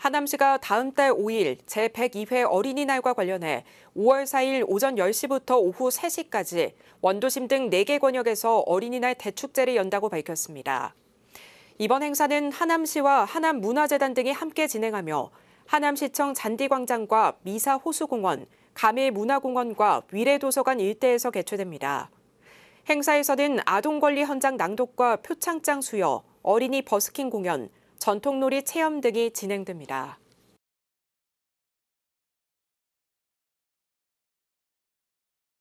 하남시가 다음 달 5일 제102회 어린이날과 관련해 5월 4일 오전 10시부터 오후 3시까지 원도심 등 4개 권역에서 어린이날 대축제를 연다고 밝혔습니다. 이번 행사는 하남시와 하남문화재단 등이 함께 진행하며 하남시청 잔디광장과 미사호수공원, 가밀문화공원과 위례도서관 일대에서 개최됩니다. 행사에서는 아동권리 헌장 낭독과 표창장 수여, 어린이 버스킹 공연, 전통놀이 체험 등이 진행됩니다.